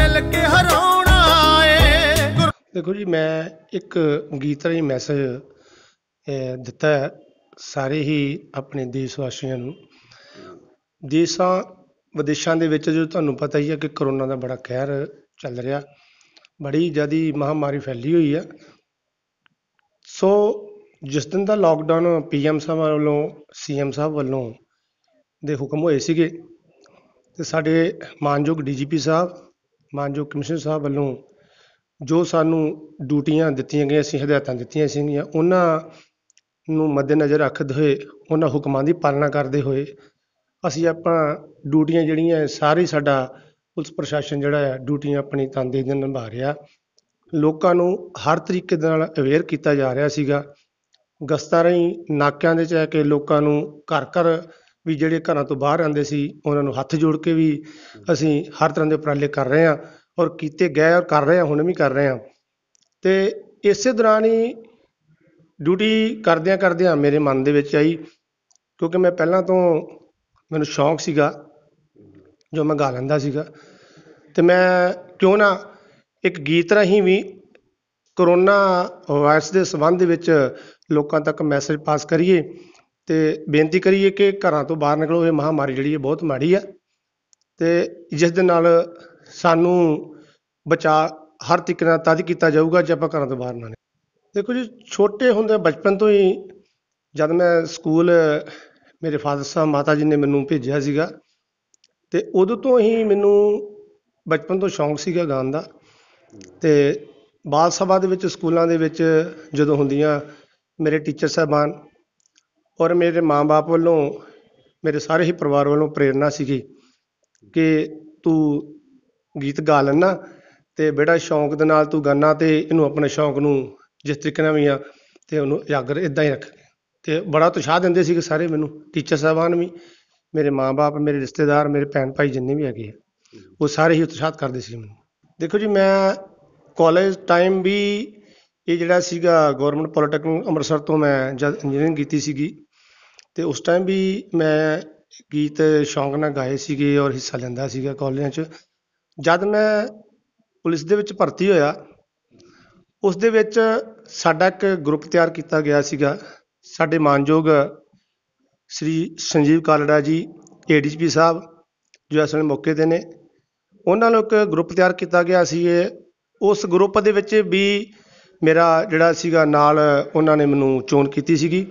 ਮਿਲ ਕੇ ਹਰਾਉਣਾ ਏ ਦੇਖੋ ਜੀ ਮੈਂ ਇੱਕ ਗੀਤ ਰਹੀ ਮੈਸੇਜ ਦਿੱਤਾ ਸਾਰੇ ਹੀ ਆਪਣੇ ਦੇਸ਼ ਵਾਸੀਆਂ ਨੂੰ ਦੇਸ਼ਾਂ ਵਿਦੇਸ਼ਾਂ ਦੇ ਵਿੱਚ ਜੋ ਤੁਹਾਨੂੰ ਪਤਾ ਹੀ ਹੈ ਕਿ ਕਰੋਨਾ ਦਾ ਬੜਾ ਕਹਿਰ ਚੱਲ ਰਿਹਾ ਬੜੀ ਜਿਆਦੀ ਮਹਾਮਾਰੀ ਫੈਲੀ ਹੋਈ ਹੈ ਸੋ ਜਿਸ ਦਿਨ ਦਾ ਲਾਕਡਾਊਨ ਪੀਐਮ ਸਾਹਿਬ ਵੱਲੋਂ ਸੀਐਮ ਸਾਹਿਬ ਵੱਲੋਂ ਦੇ ਹੁਕਮ ਹੋਏ ਸੀਗੇ ਤੇ ਸਾਡੇ ਮਾਨਯੋਗ ਡੀਜੀਪੀ ਸਾਹਿਬ ਮਾਨਯੋਗ ਕਮਿਸ਼ਨਰ ਸਾਹਿਬ ਵੱਲੋਂ ਜੋ ਸਾਨੂੰ ਡਿਊਟੀਆਂ ਦਿੱਤੀਆਂ ਗਈਆਂ ਸੀ ਹਦਾਇਤਾਂ ਦਿੱਤੀਆਂ ਸੀਗੀਆਂ ਉਹਨਾਂ ਨੂੰ ਮੱਦੇਨਜ਼ਰ ਰੱਖਦੇ ਹੋਏ ਉਹਨਾਂ ਹੁਕਮਾਂ ਦੀ ਪਾਲਣਾ ਕਰਦੇ ਹੋਏ ਅਸੀਂ ਆਪਾਂ ਡਿਊਟੀਆਂ ਜਿਹੜੀਆਂ ਸਾਰੀ ਸਾਡਾ ਪੁਲਿਸ ਪ੍ਰਸ਼ਾਸਨ ਜਿਹੜਾ ਹੈ ਡਿਊਟੀਆਂ ਆਪਣੀ ਤੰਦੇ ਨਾਲ ਨਿਭਾ ਰਿਹਾ ਲੋਕਾਂ ਨੂੰ ਹਰ ਤਰੀਕੇ ਦੇ ਨਾਲ ਅਵੇਅਰ ਕੀਤਾ ਜਾ ਰਿਹਾ ਸੀਗਾ ਗਸਤਾਂ ਰਹੀ ਨਾਕਿਆਂ ਦੇ ਚਾਹ ਕੇ ਲੋਕਾਂ ਨੂੰ ਘਰ ਘਰ ਵੀ ਜਿਹੜੇ ਘਰਾਂ ਤੋਂ ਬਾਹਰ ਆਂਦੇ ਸੀ ਉਹਨਾਂ ਨੂੰ ਹੱਥ ਜੋੜ ਕੇ ਵੀ ਅਸੀਂ ਹਰ ਤਰ੍ਹਾਂ ਦੇ ਉਪਰਾਲੇ ਕਰ ਰਹੇ ਆਂ ਔਰ ਕੀਤੇ ਗਏ ਔਰ ਕਰ ਰਹੇ ਆ ਹੁਣ ਵੀ ਕਰ ਰਹੇ ਆਂ ਤੇ ਇਸੇ ਦੌਰਾਨ ਹੀ ਡਿਊਟੀ ਕਰਦਿਆਂ ਕਰਦਿਆਂ ਮੇਰੇ ਮਨ ਦੇ ਵਿੱਚ ਆਈ ਕਿਉਂਕਿ ਮੈਂ ਪਹਿਲਾਂ ਤੋਂ ਮੈਨੂੰ ਸ਼ੌਂਕ ਸੀਗਾ ਜੋ ਮੈਂ ਗਾ ਲੈਂਦਾ ਸੀਗਾ ਤੇ ਮੈਂ ਕਿਉਂ ਨਾ ਇੱਕ ਗੀਤ ਰਾਹੀਂ ਵੀ ਕਰੋਨਾ ਵਾਇਰਸ ਦੇ ਸੰਬੰਧ ਵਿੱਚ ਲੋਕਾਂ ਤੱਕ ਮੈਸੇਜ ਪਾਸ ਕਰੀਏ ਤੇ ਬੇਨਤੀ ਕਰੀਏ ਕਿ ਘਰਾਂ ਤੋਂ ਬਾਹਰ ਨਿਕਲੋ ਇਹ ਮਹਾਮਾਰੀ ਜਿਹੜੀ ਹੈ ਬਹੁਤ ਮਾੜੀ ਆ ਤੇ ਜਿਸ ਦੇ ਨਾਲ ਸਾਨੂੰ ਬਚਾ ਹਰ ਤਿੱਕ ਨਾਲ ਤਦ ਕੀਤਾ ਜਾਊਗਾ ਜੇ ਆਪਾਂ ਘਰਾਂ ਤੋਂ ਬਾਹਰ ਨਾ ਦੇਖੋ ਜੀ ਛੋਟੇ ਹੁੰਦੇ ਬਚਪਨ ਤੋਂ ਹੀ ਜਦ ਮੈਂ ਸਕੂਲ ਮੇਰੇ ਫਾਦਰ ਸਾਹਿਬ ਮਾਤਾ ਜੀ ਨੇ ਮੈਨੂੰ ਭੇਜਿਆ ਸੀਗਾ ਤੇ ਉਦੋਂ ਤੋਂ ਹੀ ਮੈਨੂੰ ਬਚਪਨ ਤੋਂ ਸ਼ੌਂਕ ਸੀਗਾ ਗਾਣ ਦਾ ਤੇ ਬਾਲ ਸਭਾ ਦੇ ਵਿੱਚ ਸਕੂਲਾਂ ਦੇ ਵਿੱਚ ਜਦੋਂ ਹੁੰਦੀਆਂ ਮੇਰੇ ਟੀਚਰ ਸਾਹਿਬਾਨ ਔਰ ਮੇਰੇ ਮਾਂ-ਬਾਪ ਵੱਲੋਂ ਮੇਰੇ ਸਾਰੇ ਹੀ ਪਰਿਵਾਰ ਵੱਲੋਂ ਪ੍ਰੇਰਣਾ ਸੀਗੀ ਕਿ ਤੂੰ ਗੀਤ ਗਾ ਲੈਣਾ ਤੇ ਬੜਾ ਸ਼ੌਂਕ ਦੇ ਨਾਲ ਤੂੰ ਗਾਣਾ ਤੇ ਇਹਨੂੰ ਆਪਣੇ ਸ਼ੌਂਕ ਨੂੰ ਜਿਸ ਤਰੀਕੇ ਨਾਲ ਵੀ ਆ ਤੇ ਉਹਨੂੰ ਜਾਗਰ ਇਦਾਂ ਹੀ ਰੱਖ ਤੇ ਬੜਾ ਤੁਸ਼ਾਹ ਦਿੰਦੇ ਸੀ ਕਿ ਸਾਰੇ ਮੈਨੂੰ ਟੀਚਰ ਸਾਹਿਬਾਨ ਵੀ ਮੇਰੇ ਮਾਂ-ਬਾਪ ਮੇਰੇ ਰਿਸ਼ਤੇਦਾਰ ਮੇਰੇ ਭੈਣ ਭਾਈ ਜਿੰਨੇ ਵੀ ਹੈਗੇ ਉਹ ਸਾਰੇ ਹੀ ਉਤਸ਼ਾਹਤ ਕਰਦੇ ਸੀ ਮੈਨੂੰ ਦੇਖੋ ਜੀ ਮੈਂ ਕਾਲਜ ਟਾਈਮ ਵੀ ਇਹ ਜਿਹੜਾ ਸੀਗਾ ਗਵਰਨਮੈਂਟ ਪੋਲੀਟੈਕਨਿਕ ਅੰਮ੍ਰਿਤਸਰ ਤੋਂ ਮੈਂ ਜਦ ਇੰਜੀਨੀਅਰਿੰਗ ਕੀਤੀ ਸੀਗੀ ਤੇ ਉਸ ਟਾਈਮ ਵੀ ਮੈਂ ਗੀਤ ਸ਼ੌਂਕ ਨਾਲ ਗਾਏ ਸੀਗੇ ਔਰ ਹਿੱਸਾ ਲੈਂਦਾ ਸੀਗਾ ਕਾਲਜਾਂ 'ਚ ਜਦ ਮੈਂ ਪੁਲਿਸ ਦੇ ਵਿੱਚ ਭਰਤੀ ਹੋਇਆ ਉਸ ਦੇ ਵਿੱਚ ਸਾਡਾ ਇੱਕ ਗਰੁੱਪ ਤਿਆਰ ਕੀਤਾ ਗਿਆ ਸੀਗਾ ਸਾਡੇ ਮਾਨਯੋਗ ਸ਼੍ਰੀ ਸੰਜੀਵ ਕਾਲੜਾ ਜੀ ਏ ਸਾਹਿਬ ਜੋ ਅਸਲ ਮੌਕੇ 'ਤੇ ਨੇ ਉਹਨਾਂ ਨੂੰ ਇੱਕ ਗਰੁੱਪ ਤਿਆਰ ਕੀਤਾ ਗਿਆ ਸੀ ਇਹ ਉਸ ਗਰੁੱਪ ਦੇ ਵਿੱਚ ਵੀ ਮੇਰਾ ਜਿਹੜਾ ਸੀਗਾ ਨਾਲ ਉਹਨਾਂ ਨੇ ਮੈਨੂੰ ਚੋਣ ਕੀਤੀ ਸੀਗੀ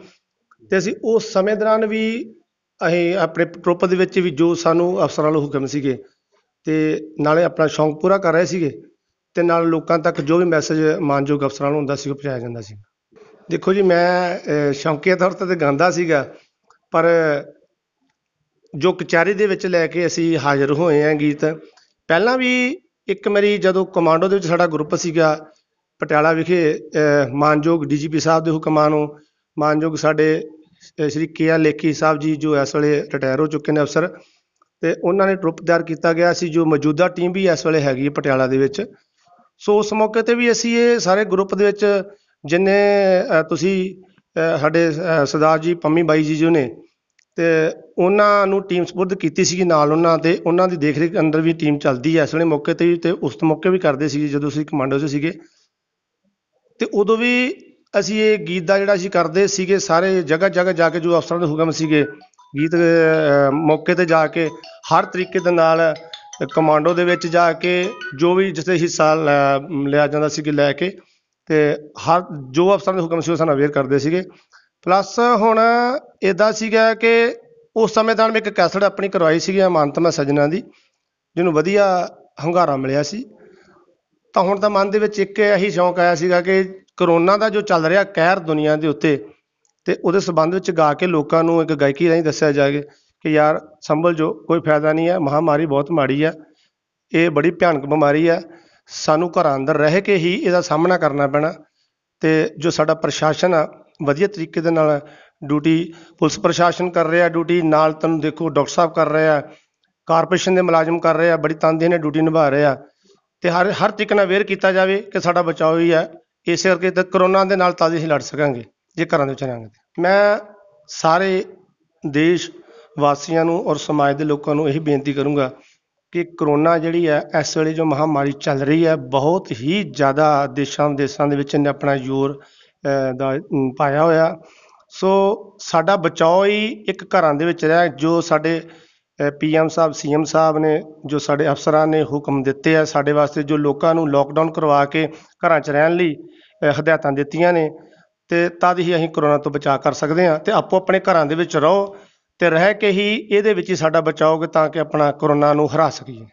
ਤੇ ਅਸੀਂ ਉਸ ਸਮੇਂ ਦੌਰਾਨ ਵੀ ਅਸੀਂ ਆਪਣੇ ਟਰੁੱਪ ਦੇ ਵਿੱਚ ਵੀ ਜੋ ਸਾਨੂੰ ਅਫਸਰਾਂ ਵੱਲੋਂ ਹੁਕਮ ਸੀਗੇ ਤੇ ਨਾਲੇ ਆਪਣਾ ਸ਼ੌਂਕ ਪੂਰਾ ਕਰ ਰਹੇ ਸੀਗੇ ਤੇ ਨਾਲ ਲੋਕਾਂ ਤੱਕ ਜੋ ਵੀ ਮੈਸੇਜ ਮਾਨਯੋਗ ਅਫਸਰਾਂ ਨੂੰ ਹੁੰਦਾ ਸੀ ਉਹ ਪਹੁੰਚਾਇਆ ਜਾਂਦਾ ਸੀ ਦੇਖੋ ਜੀ ਮੈਂ ਸ਼ੌਂਕੀਆ ਤੌਰ 'ਤੇ ਗਾਂਦਾ ਗਾਉਂਦਾ ਸੀਗਾ ਪਰ ਜੋ ਕਚਾਰੀ ਦੇ ਵਿੱਚ ਲੈ ਕੇ ਅਸੀਂ ਹਾਜ਼ਰ ਹੋਏ ਆਂ ਗੀਤ ਪਹਿਲਾਂ ਵੀ ਇੱਕ ਮੇਰੀ ਜਦੋਂ ਕਮਾਂਡੋ ਦੇ ਵਿੱਚ ਸਾਡਾ ਗਰੁੱਪ ਸੀਗਾ ਪਟਿਆਲਾ ਵਿਖੇ ਮਾਨਯੋਗ ਡੀਜੀਪੀ ਸਾਹਿਬ ਦੇ ਹੁਕਮਾਂ ਨੂੰ ਮਾਨਯੋਗ ਸਾਡੇ ਸ਼੍ਰੀ ਕੇਆ ਲੇਖੀ ਸਾਹਿਬ ਜੀ ਜੋ ਇਸ ਵੇਲੇ ਰਿਟਾਇਰ ਹੋ ਚੁੱਕੇ ਨੇ ਅਫਸਰ ਤੇ ਉਹਨਾਂ ਨੇ ਟਰੁੱਪ ਤਿਆਰ ਕੀਤਾ ਗਿਆ ਸੀ ਜੋ ਮੌਜੂਦਾ ਟੀਮ ਵੀ ਇਸ ਵੇਲੇ ਹੈਗੀ ਪਟਿਆਲਾ ਦੇ ਵਿੱਚ ਸੋ ਉਸ ਮੌਕੇ ਤੇ ਵੀ ਅਸੀਂ ਇਹ ਸਾਰੇ ਗਰੁੱਪ ਦੇ ਵਿੱਚ ਜਿੰਨੇ ਤੁਸੀਂ ਸਾਡੇ ਸਰਦਾਰ ਜੀ ਪੰਮੀ ਬਾਈ ਜੀ ਜੋ ਨੇ ਤੇ ਉਹਨਾਂ ਨੂੰ ਟੀਮ ਸਪੁਰਦ ਕੀਤੀ ਸੀ ਨਾਲ ਉਹਨਾਂ ਤੇ ਉਹਨਾਂ ਦੀ ਦੇਖਰੇਖ ਅੰਦਰ ਵੀ ਟੀਮ ਚੱਲਦੀ ਹੈ ਇਸ ਵੇਲੇ ਮੌਕੇ ਤੇ ਤੇ ਉਸ ਮੌਕੇ ਵੀ ਕਰਦੇ ਸੀ ਜਦੋਂ ਅਸੀਂ ਕਮਾਂਡੋ ਸੀਗੇ ਤੇ ਉਦੋਂ ਵੀ ਅਸੀਂ ਇਹ ਗੀਤ ਦਾ ਜਿਹੜਾ ਅਸੀਂ ਕਰਦੇ ਸੀਗੇ ਸਾਰੇ ਜਗ੍ਹਾ ਜਗ੍ਹਾ ਜਾ ਕੇ ਜੋ ਅਫਸਰਾਂ ਦੇ ਹੁਕਮ ਸੀਗੇ ਗੀਤ ਮੌਕੇ ਤੇ ਜਾ ਕੇ ਹਰ ਤਰੀਕੇ ਦੇ ਨਾਲ ਕਮਾਂਡੋ ਦੇ ਵਿੱਚ ਜਾ ਕੇ ਜੋ ਵੀ ਜਿਸੇ ਹਿੱਸਾ ਲਿਆ ਜਾਂਦਾ ਸੀ ਕਿ ਲੈ ਕੇ ਤੇ ਹਰ ਜੋ ਅਫਸਰਾਂ ਦੇ ਹੁਕਮ ਸੀ ਉਹ ਸਾਨੂੰ ਅਵੇਅਰ ਕਰਦੇ ਸੀਗੇ ਪਲੱਸ ਹੁਣ ਇਦਾਂ ਸੀਗਾ ਕਿ ਉਸ ਸਮੇਂ ਤਾਂ ਮੈਂ ਇੱਕ ਕੈਸਟ ਆਪਣੀ ਕਰਵਾਈ ਸੀਗੀ ਮਾਨਤ ਮੈਂ ਸਜਣਾ ਦੀ ਜਿਹਨੂੰ ਵਧੀਆ ਹੰਗਾਰਾ ਮਿਲਿਆ ਸੀ ਤਾਂ ਹੁਣ ਤਾਂ ਮਨ ਦੇ ਵਿੱਚ ਇੱਕ ਇਹੀ ਸ਼ੌਂਕ ਆਇਆ ਸੀਗਾ ਕਿ ਕਰੋਨਾ ਦਾ ਜੋ ਚੱਲ ਰਿਹਾ ਕਹਿਰ ਦੁਨੀਆ ਦੇ ਉੱਤੇ ਤੇ ਉਹਦੇ ਸਬੰਧ ਵਿੱਚ ਗਾ ਕੇ ਲੋਕਾਂ ਨੂੰ ਇੱਕ ਗਾਇਕੀ ਰਾਹੀਂ ਦੱਸਿਆ ਜਾਵੇ ਕਿ ਯਾਰ ਸੰਭਲ ਜੋ ਕੋਈ ਫਾਇਦਾ ਨਹੀਂ ਹੈ ਮਹਾਮਾਰੀ ਬਹੁਤ ਮਾੜੀ ਹੈ ਇਹ ਬੜੀ ਭਿਆਨਕ ਬਿਮਾਰੀ ਹੈ ਸਾਨੂੰ ਘਰਾਂ ਅੰਦਰ ਰਹਿ ਕੇ ਹੀ ਇਹਦਾ ਸਾਹਮਣਾ ਕਰਨਾ ਪੈਣਾ ਤੇ ਜੋ ਸਾਡਾ ਪ੍ਰਸ਼ਾਸਨ ਆ ਵਧੀਆ ਤਰੀਕੇ ਦੇ ਨਾਲ ਡਿਊਟੀ ਪੁਲਿਸ ਪ੍ਰਸ਼ਾਸਨ ਕਰ ਰਿਹਾ ਡਿਊਟੀ ਨਾਲ ਤੁਹਾਨੂੰ ਦੇਖੋ ਡਾਕਟਰ ਸਾਹਿਬ ਕਰ ਰਹੇ ਆ ਕਾਰਪੋਰੇਸ਼ਨ ਦੇ ਮੁਲਾਜ਼ਮ ਕਰ ਰਹੇ ਆ ਬੜੀ ਤਨਦੇਹੀ ਨਾਲ ਡਿਊਟੀ ਨਿਭਾ ਰਹੇ ਆ ਤੇ ਹਰ ਹਰ ਤਿਕਨਾ ਵੇਰ ਵੇਅਰ ਕੀਤਾ ਜਾਵੇ ਕਿ ਸਾਡਾ ਬਚਾਓ ਹੀ ਹੈ ਇਸ ਕਰਕੇ ਤਾਂ ਕਰੋਨਾ ਦੇ ਨਾਲ ਤਾਂ ਅਸੀਂ ਲੜ ਸਕਾਂਗੇ ਜੇ ਘਰਾਂ ਦੇ ਵਿੱਚ ਰਹਾਂਗੇ ਮੈਂ ਸਾਰੇ ਦੇਸ਼ ਵਾਸੀਆਂ ਨੂੰ ਔਰ ਸਮਾਜ ਦੇ ਲੋਕਾਂ ਨੂੰ ਇਹ ਬੇਨਤੀ ਕਰੂੰਗਾ ਕਿ ਕਰੋਨਾ ਜਿਹੜੀ ਹੈ ਇਸ ਵੇਲੇ ਜੋ ਮਹਾਮਾਰੀ ਚੱਲ ਰਹੀ ਹੈ ਬਹੁਤ ਹੀ ਜ਼ਿਆਦਾ ਦੇਸ਼ਾਂ ਵਿਦੇਸ਼ਾਂ ਦੇ ਵਿੱਚ ਨੇ ਆਪਣਾ ਜ਼ੋਰ ਦਾ ਪਾਇਆ ਹੋਇਆ ਸੋ ਸਾਡਾ ਬਚਾਓ ਹੀ ਇੱਕ ਘਰਾਂ ਦੇ ਵਿੱਚ ਰਹਿ ਜੋ ਸਾਡੇ ਪੀਐਮ ਸਾਹਿਬ ਸੀਐਮ ਸਾਹਿਬ ਨੇ ਜੋ ਸਾਡੇ ਅਫਸਰਾਂ ਨੇ ਹੁਕਮ ਦਿੱਤੇ ਆ ਸਾਡੇ ਵਾਸਤੇ ਜੋ ਲੋਕਾਂ ਨੂੰ ਲੋਕਡਾਊਨ ਕਰਵਾ ਕੇ ਘਰਾਂ 'ਚ ਰਹਿਣ ਲਈ ਹਦਾਇਤਾਂ ਦਿੱਤੀਆਂ ਨੇ ਤੇ ਤਦ ਹੀ ਅਸੀਂ ਕਰੋਨਾ ਤੋਂ ਬਚਾਅ ਕਰ ਸਕਦੇ ਹਾਂ ਤੇ ਆਪੋ ਆਪਣੇ ਘਰਾਂ ਦੇ ਵਿੱਚ ਰਹੋ ਤੇ ਰਹਿ ਕੇ ਹੀ ਇਹਦੇ ਵਿੱਚ ਹੀ ਸਾਡਾ ਬਚਾਓਗੇ ਤਾਂ ਕਿ ਆਪਣਾ ਕਰੋਨਾ ਨੂੰ ਹਰਾ ਸਕੀਏ